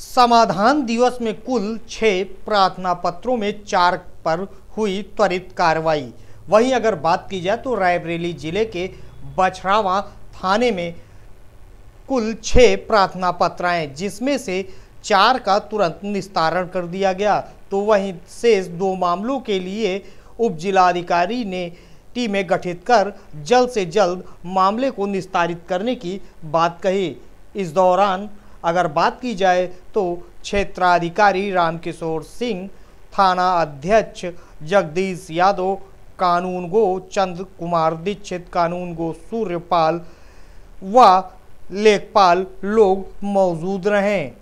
समाधान दिवस में कुल छः प्रार्थना पत्रों में चार पर हुई त्वरित कार्रवाई वहीं अगर बात की जाए तो रायबरेली जिले के बछरावा थाने में कुल छः प्रार्थना पत्र आए जिसमें से चार का तुरंत निस्तारण कर दिया गया तो वहीं से दो मामलों के लिए उप जिलाधिकारी ने टीमें गठित कर जल्द से जल्द मामले को निस्तारित करने की बात कही इस दौरान अगर बात की जाए तो क्षेत्राधिकारी रामकिशोर सिंह थाना अध्यक्ष जगदीश यादव कानून गो चंद्र कुमार दीक्षित कानून गो सूर्यपाल व लेखपाल लोग मौजूद रहें